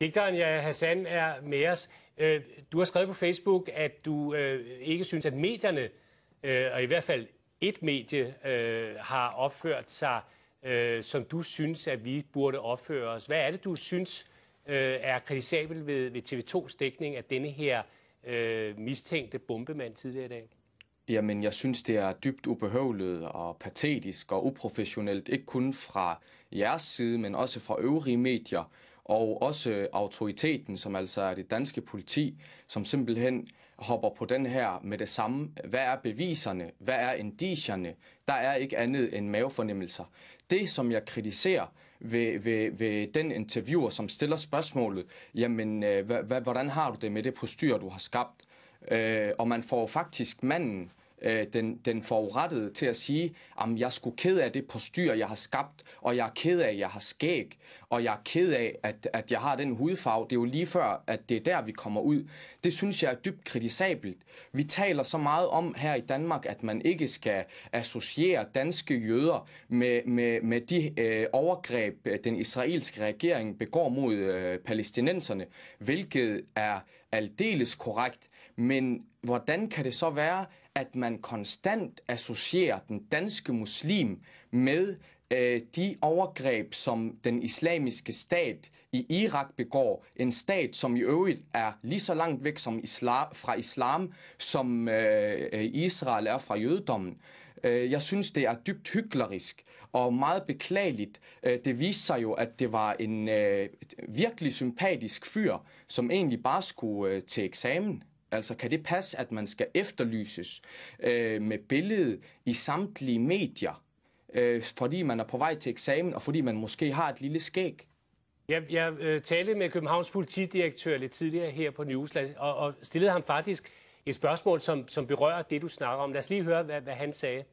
Digteren ja, Hassan er med os. Øh, du har skrevet på Facebook, at du øh, ikke synes, at medierne, øh, og i hvert fald et medie, har opført sig, som du synes, at vi burde opføre os. Hvad er det, du synes er kritisabel ved, TV2's dækning af denne her mistænkte bombemand tidligere i dag? Jamen, jeg synes, det er dybt ubehøvlet og patetisk og uprofessionelt, ikke kun fra jeres side, men også fra øvrige medier, og også autoriteten, som altså er det danske politi, som simpelthen hopper på den her med det samme. Hvad er beviserne? Hvad er indicierne? Der er ikke andet end mavefornemmelser. Det, som jeg kritiserer ved, ved, ved den interviewer, som stiller spørgsmålet, jamen, h- øh, hvordan har du det med det postyr, du har skabt? Øh, og man får faktisk manden øh, den, den forurettede til at sige, at jeg skulle ked af det postyr, jeg har skabt, og jeg er ked af, at jeg har skæg, og jeg er ked af, at, at jeg har den hudfarve. Det er jo lige før, at det er der, vi kommer ud. Det synes jeg er dybt kritisabelt. Vi taler så meget om her i Danmark, at man ikke skal associere danske jøder med, med, med de øh, overgreb, øh, den israelske regering begår mod øh, palæstinenserne, hvilket er aldeles korrekt. Men hvordan kan det så være, at man konstant associerer den danske muslim med øh, de overgreb, som den islamiske stat i Irak begår, en stat, som i øvrigt er lige så langt væk som islam, fra islam, som øh, Israel er fra jødedommen. Øh, jeg synes, det er dybt hyklerisk og meget beklageligt. Øh, det viste sig jo, at det var en øh, virkelig sympatisk fyr, som egentlig bare skulle øh, til eksamen. Altså, kan det passe, at man skal efterlyses øh, med billede i samtlige medier, øh, fordi man er på vej til eksamen, og fordi man måske har et lille skæg? Jeg, jeg øh, talte med Københavns politidirektør lidt tidligere her på Newsland, og, og stillede ham faktisk et spørgsmål, som, som berører det, du snakker om. Lad os lige høre, hvad, hvad han sagde.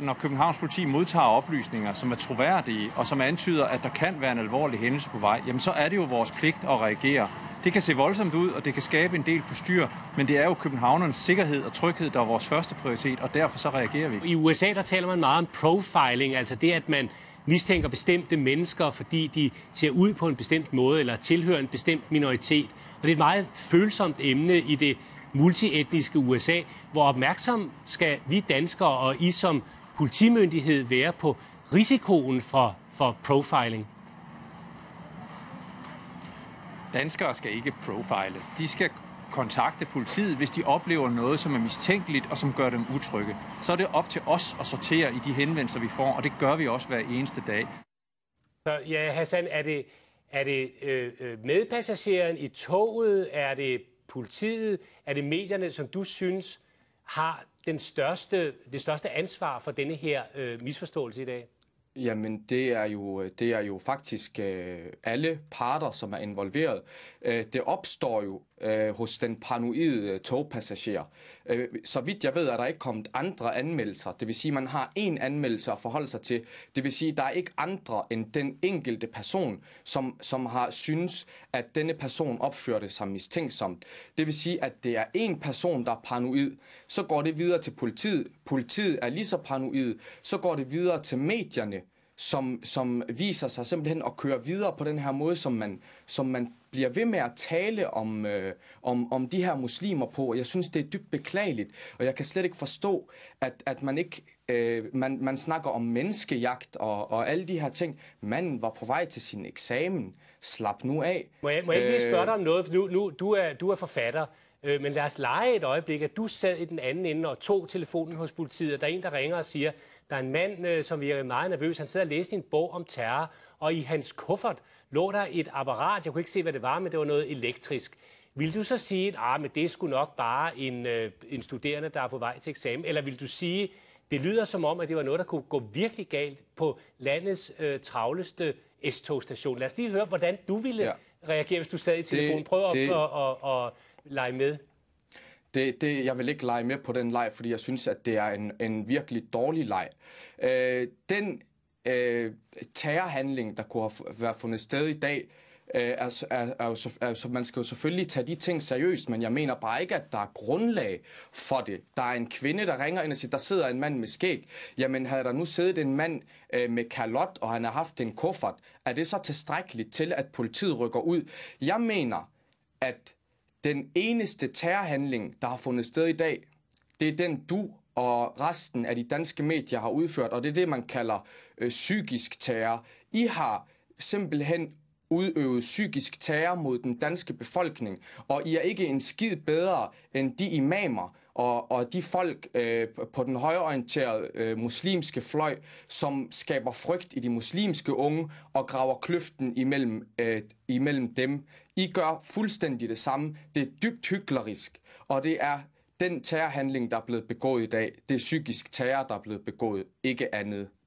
Når Københavns politi modtager oplysninger, som er troværdige, og som antyder, at der kan være en alvorlig hændelse på vej, jamen så er det jo vores pligt at reagere. Det kan se voldsomt ud, og det kan skabe en del på styr, men det er jo københavnernes sikkerhed og tryghed, der er vores første prioritet, og derfor så reagerer vi. I USA der taler man meget om profiling, altså det, at man mistænker bestemte mennesker, fordi de ser ud på en bestemt måde eller tilhører en bestemt minoritet. Og det er et meget følsomt emne i det multietniske USA, hvor opmærksom skal vi danskere og I som politimyndighed være på risikoen for, for profiling? Danskere skal ikke profile. De skal kontakte politiet, hvis de oplever noget, som er mistænkeligt og som gør dem utrygge. Så er det op til os at sortere i de henvendelser, vi får, og det gør vi også hver eneste dag. Så ja, Hassan, er det, er det øh, øh medpassageren i toget? Er det politiet? Er det medierne, som du synes har den største, det største ansvar for denne her øh, misforståelse i dag? Jamen, det er jo, det er jo faktisk øh, alle parter, som er involveret. Øh, det opstår jo øh, hos den paranoide togpassager. Øh, så vidt jeg ved, er der ikke kommet andre anmeldelser. Det vil sige, man har én anmeldelse at forholde sig til. Det vil sige, der er ikke andre end den enkelte person, som, som har synes, at denne person opførte sig mistænksomt. Det vil sige, at det er én person, der er paranoid. Så går det videre til politiet. Politiet er lige så paranoid. Så går det videre til medierne som, som viser sig simpelthen at køre videre på den her måde, som man, som man bliver ved med at tale om, øh, om, om de her muslimer på, jeg synes, det er dybt beklageligt, og jeg kan slet ikke forstå, at, at man ikke øh, man, man snakker om menneskejagt og, og alle de her ting. Manden var på vej til sin eksamen. Slap nu af. Må jeg, må jeg ikke lige øh, spørge dig om noget? For nu, nu, du, er, du er forfatter. Øh, men lad os lege et øjeblik, at du sad i den anden ende og tog telefonen hos politiet, og der er en, der ringer og siger, der er en mand, øh, som virker meget nervøs, han sidder og læser en bog om terror, og i hans kuffert lå der et apparat, jeg kunne ikke se, hvad det var, men det var noget elektrisk. Vil du så sige, at ah, men det er sgu nok bare en, øh, en studerende, der er på vej til eksamen, eller vil du sige, det lyder som om, at det var noget, der kunne gå virkelig galt på landets øh, travleste S-togstation. Lad os lige høre, hvordan du ville ja. reagere, hvis du sad i telefonen. Prøv det, at, at, at, at lege med? Det, det, jeg vil ikke lege med på den leg, fordi jeg synes, at det er en, en virkelig dårlig leg. Øh, den øh, terrorhandling, der kunne have været fundet sted i dag, øh, er, er, er, er, man skal jo selvfølgelig tage de ting seriøst, men jeg mener bare ikke, at der er grundlag for det. Der er en kvinde, der ringer ind og siger, der sidder en mand med skæg. Jamen, havde der nu siddet en mand øh, med kalot, og han har haft en kuffert, er det så tilstrækkeligt til, at politiet rykker ud? Jeg mener, at den eneste terrorhandling, der har fundet sted i dag, det er den, du og resten af de danske medier har udført, og det er det, man kalder øh, psykisk terror. I har simpelthen udøvet psykisk terror mod den danske befolkning, og I er ikke en skid bedre end de imamer, og, og de folk øh, på den højorienterede øh, muslimske fløj, som skaber frygt i de muslimske unge og graver kløften imellem, øh, imellem dem. I gør fuldstændig det samme. Det er dybt hyklerisk, og det er den terrorhandling, der er blevet begået i dag. Det er psykisk terror, der er blevet begået, ikke andet.